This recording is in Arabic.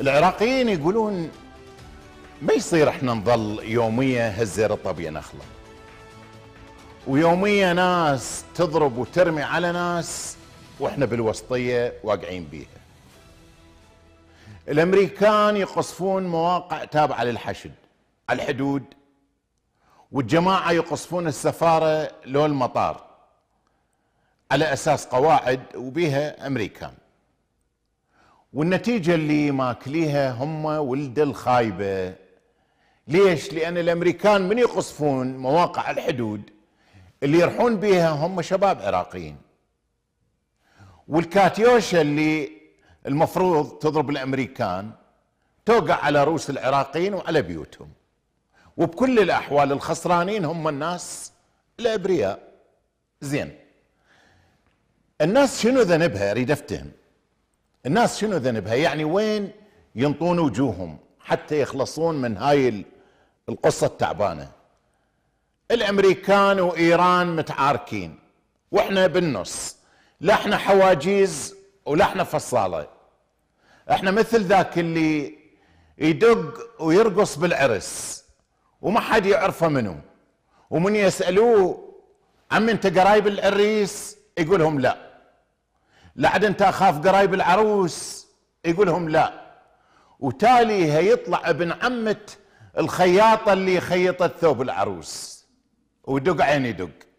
العراقيين يقولون ما يصير احنا نظل يوميا هزير الطبيعة نخلة ويوميا ناس تضرب وترمي على ناس واحنا بالوسطية واقعين بيها الامريكان يقصفون مواقع تابعة للحشد على الحدود والجماعة يقصفون السفارة لو المطار على أساس قواعد وبها أمريكان والنتيجة اللي ماكليها هم ولد الخايبة ليش؟ لأن الأمريكان من يقصفون مواقع الحدود اللي يرحون بيها هم شباب عراقيين والكاتيوشا اللي المفروض تضرب الأمريكان توقع على رؤوس العراقيين وعلى بيوتهم وبكل الأحوال الخسرانين هم الناس الأبرياء زين الناس شنو ذنبها أريد أفتهم الناس شنو ذنبها يعني وين ينطون وجوههم حتى يخلصون من هاي القصة التعبانة الامريكان وايران متعاركين واحنا بالنص لا احنا حواجيز ولا احنا فصالة احنا مثل ذاك اللي يدق ويرقص بالعرس وما حد يعرفه منه ومن يسألوه عم انت قرايب العريس يقول لهم لا لعد انت اخاف قرايب العروس يقولهم لا وتالي هيطلع ابن عمه الخياطه اللي خيطت ثوب العروس ودق عين يدق